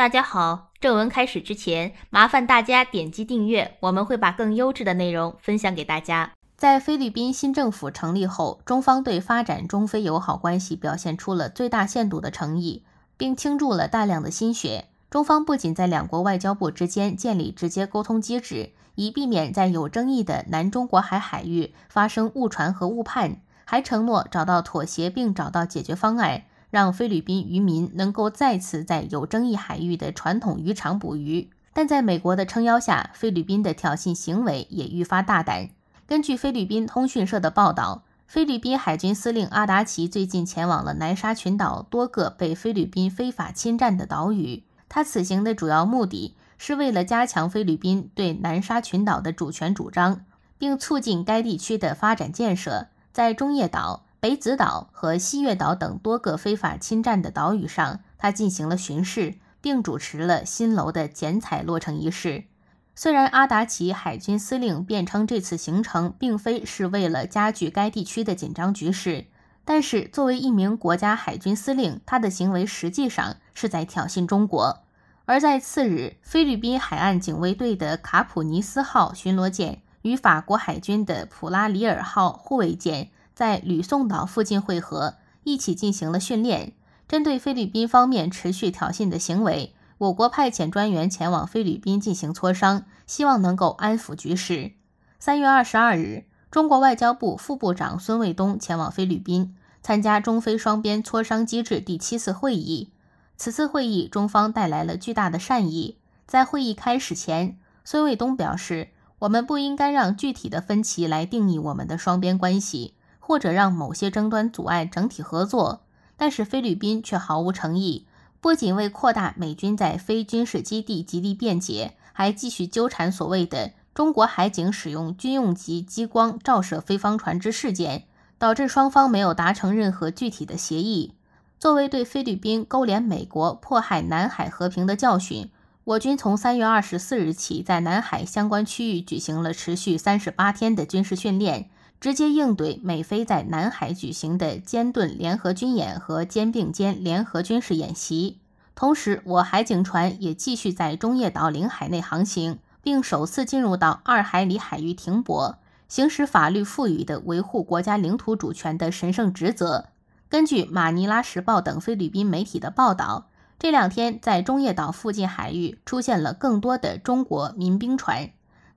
大家好，正文开始之前，麻烦大家点击订阅，我们会把更优质的内容分享给大家。在菲律宾新政府成立后，中方对发展中非友好关系表现出了最大限度的诚意，并倾注了大量的心血。中方不仅在两国外交部之间建立直接沟通机制，以避免在有争议的南中国海海域发生误传和误判，还承诺找到妥协并找到解决方案。让菲律宾渔民能够再次在有争议海域的传统渔场捕鱼，但在美国的撑腰下，菲律宾的挑衅行为也愈发大胆。根据菲律宾通讯社的报道，菲律宾海军司令阿达奇最近前往了南沙群岛多个被菲律宾非法侵占的岛屿。他此行的主要目的是为了加强菲律宾对南沙群岛的主权主张，并促进该地区的发展建设。在中业岛。北子岛和西月岛等多个非法侵占的岛屿上，他进行了巡视，并主持了新楼的剪彩落成仪式。虽然阿达奇海军司令辩称这次行程并非是为了加剧该地区的紧张局势，但是作为一名国家海军司令，他的行为实际上是在挑衅中国。而在次日，菲律宾海岸警卫队的卡普尼斯号巡逻舰与法国海军的普拉里尔号护卫舰。在吕宋岛附近汇合，一起进行了训练。针对菲律宾方面持续挑衅的行为，我国派遣专员前往菲律宾进行磋商，希望能够安抚局势。三月二十二日，中国外交部副部长孙卫东前往菲律宾参加中菲双边磋商机制第七次会议。此次会议中方带来了巨大的善意。在会议开始前，孙卫东表示：“我们不应该让具体的分歧来定义我们的双边关系。”或者让某些争端阻碍整体合作，但是菲律宾却毫无诚意，不仅为扩大美军在非军事基地极力便捷，还继续纠缠所谓的中国海警使用军用级激光照射非方船只事件，导致双方没有达成任何具体的协议。作为对菲律宾勾连美国迫害南海和平的教训，我军从三月二十四日起在南海相关区域举行了持续三十八天的军事训练。直接应对美菲在南海举行的“尖盾”联合军演和“肩并肩”联合军事演习，同时，我海警船也继续在中业岛领海内航行，并首次进入到二海里海域停泊，行使法律赋予的维护国家领土主权的神圣职责。根据《马尼拉时报》等菲律宾媒体的报道，这两天在中业岛附近海域出现了更多的中国民兵船。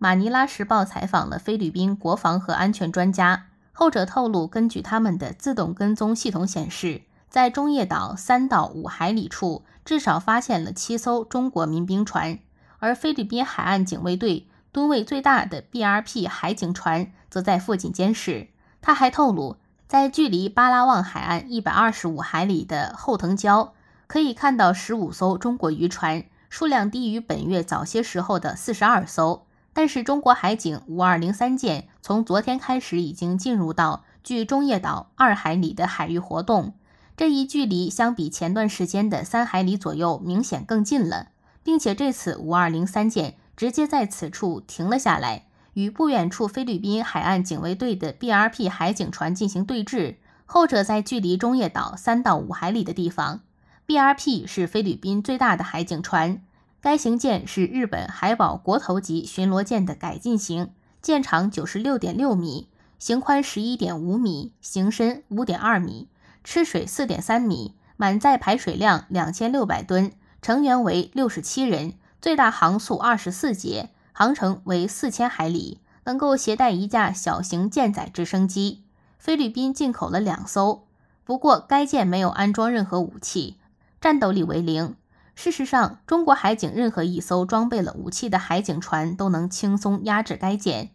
马尼拉时报采访了菲律宾国防和安全专家，后者透露，根据他们的自动跟踪系统显示，在中叶岛三到五海里处至少发现了七艘中国民兵船，而菲律宾海岸警卫队吨位最大的 BRP 海警船则在附近监视。他还透露，在距离巴拉望海岸一百二十五海里的后藤礁，可以看到十五艘中国渔船，数量低于本月早些时候的四十二艘。但是，中国海警五二零三舰从昨天开始已经进入到距中业岛二海里的海域活动，这一距离相比前段时间的三海里左右明显更近了，并且这次五二零三舰直接在此处停了下来，与不远处菲律宾海岸警卫队的 B R P 海警船进行对峙，后者在距离中业岛三到五海里的地方。B R P 是菲律宾最大的海警船。该型舰是日本海保国头级巡逻舰的改进型，舰长九十六点六米，型宽十一点五米，型深五点二米，吃水四点三米，满载排水量两千六百吨，成员为六十七人，最大航速二十四节，航程为四千海里，能够携带一架小型舰载直升机。菲律宾进口了两艘，不过该舰没有安装任何武器，战斗力为零。事实上，中国海警任何一艘装备了武器的海警船都能轻松压制该舰。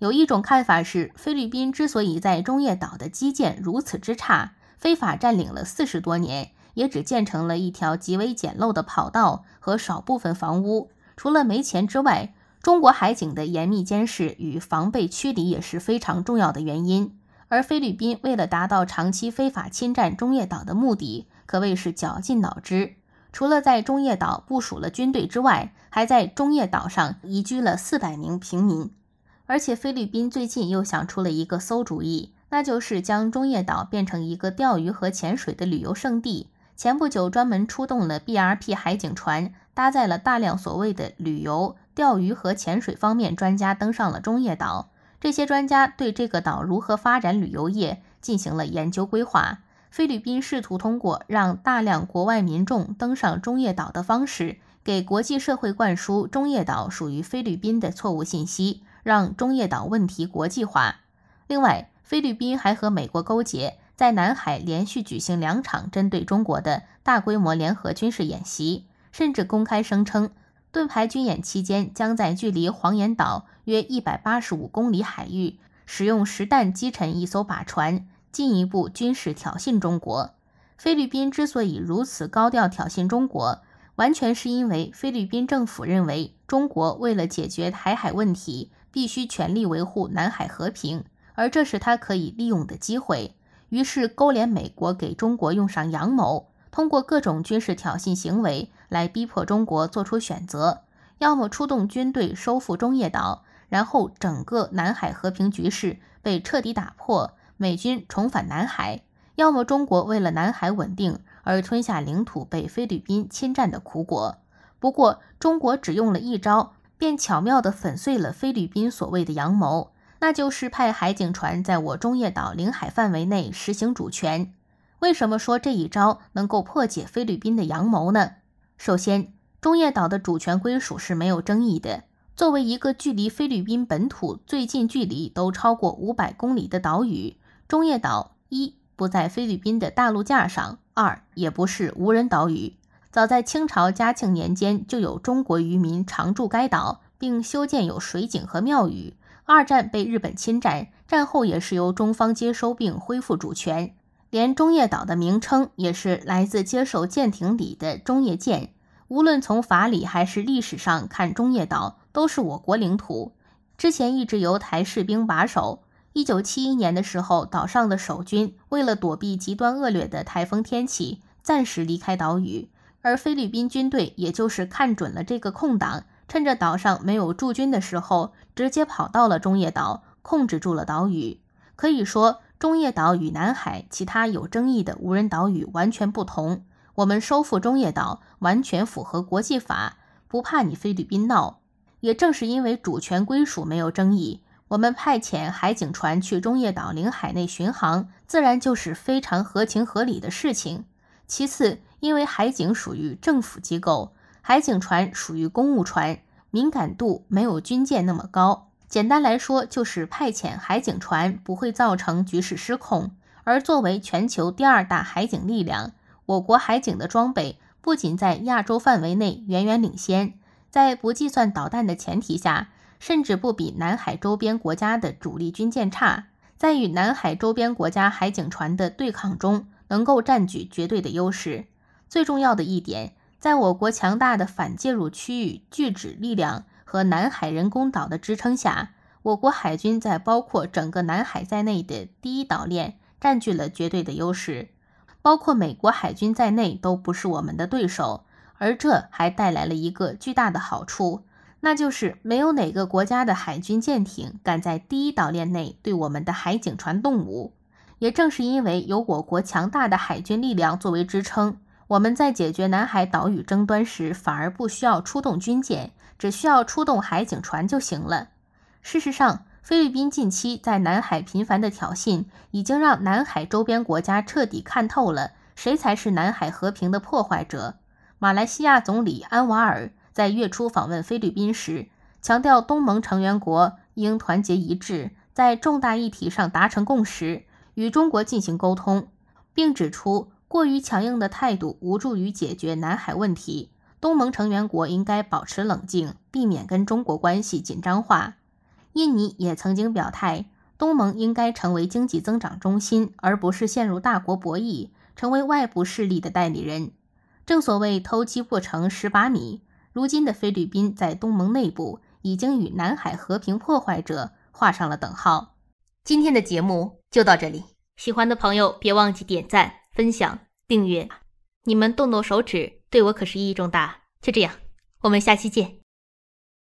有一种看法是，菲律宾之所以在中叶岛的基建如此之差，非法占领了四十多年，也只建成了一条极为简陋的跑道和少部分房屋，除了没钱之外，中国海警的严密监视与防备驱离也是非常重要的原因。而菲律宾为了达到长期非法侵占中叶岛的目的，可谓是绞尽脑汁。除了在中叶岛部署了军队之外，还在中叶岛上移居了四百名平民。而且，菲律宾最近又想出了一个馊主意，那就是将中叶岛变成一个钓鱼和潜水的旅游胜地。前不久，专门出动了 B R P 海警船，搭载了大量所谓的旅游、钓鱼和潜水方面专家，登上了中叶岛。这些专家对这个岛如何发展旅游业进行了研究规划。菲律宾试图通过让大量国外民众登上中叶岛的方式，给国际社会灌输中叶岛属于菲律宾的错误信息，让中叶岛问题国际化。另外，菲律宾还和美国勾结，在南海连续举行两场针对中国的大规模联合军事演习，甚至公开声称，盾牌军演期间将在距离黄岩岛约一百八十五公里海域使用实弹击沉一艘靶船。进一步军事挑衅中国。菲律宾之所以如此高调挑衅中国，完全是因为菲律宾政府认为，中国为了解决台海问题，必须全力维护南海和平，而这是他可以利用的机会。于是勾连美国，给中国用上阳谋，通过各种军事挑衅行为来逼迫中国做出选择：要么出动军队收复中业岛，然后整个南海和平局势被彻底打破。美军重返南海，要么中国为了南海稳定而吞下领土被菲律宾侵占的苦果。不过，中国只用了一招，便巧妙地粉碎了菲律宾所谓的阳谋，那就是派海警船在我中业岛领海范围内实行主权。为什么说这一招能够破解菲律宾的阳谋呢？首先，中业岛的主权归属是没有争议的。作为一个距离菲律宾本土最近距离都超过五百公里的岛屿，中业岛一不在菲律宾的大陆架上，二也不是无人岛屿。早在清朝嘉庆年间，就有中国渔民常驻该岛，并修建有水井和庙宇。二战被日本侵占，战后也是由中方接收并恢复主权。连中业岛的名称也是来自接受舰艇里的中业舰。无论从法理还是历史上看，中业岛都是我国领土，之前一直由台士兵把守。一九七一年的时候，岛上的守军为了躲避极端恶劣的台风天气，暂时离开岛屿，而菲律宾军队也就是看准了这个空档，趁着岛上没有驻军的时候，直接跑到了中业岛，控制住了岛屿。可以说，中业岛与南海其他有争议的无人岛屿完全不同。我们收复中业岛完全符合国际法，不怕你菲律宾闹。也正是因为主权归属没有争议。我们派遣海警船去中叶岛领海内巡航，自然就是非常合情合理的事情。其次，因为海警属于政府机构，海警船属于公务船，敏感度没有军舰那么高。简单来说，就是派遣海警船不会造成局势失控。而作为全球第二大海警力量，我国海警的装备不仅在亚洲范围内远远领先，在不计算导弹的前提下。甚至不比南海周边国家的主力军舰差，在与南海周边国家海警船的对抗中，能够占据绝对的优势。最重要的一点，在我国强大的反介入区域拒止力量和南海人工岛的支撑下，我国海军在包括整个南海在内的第一岛链占据了绝对的优势，包括美国海军在内都不是我们的对手。而这还带来了一个巨大的好处。那就是没有哪个国家的海军舰艇敢在第一岛链内对我们的海警船动武。也正是因为有我国强大的海军力量作为支撑，我们在解决南海岛屿争端时反而不需要出动军舰，只需要出动海警船就行了。事实上，菲律宾近期在南海频繁的挑衅，已经让南海周边国家彻底看透了谁才是南海和平的破坏者。马来西亚总理安瓦尔。在月初访问菲律宾时，强调东盟成员国应团结一致，在重大议题上达成共识，与中国进行沟通，并指出过于强硬的态度无助于解决南海问题。东盟成员国应该保持冷静，避免跟中国关系紧张化。印尼也曾经表态，东盟应该成为经济增长中心，而不是陷入大国博弈，成为外部势力的代理人。正所谓偷鸡不成蚀把米。如今的菲律宾在东盟内部已经与南海和平破坏者画上了等号。今天的节目就到这里，喜欢的朋友别忘记点赞、分享、订阅。你们动动手指，对我可是意义重大。就这样，我们下期见。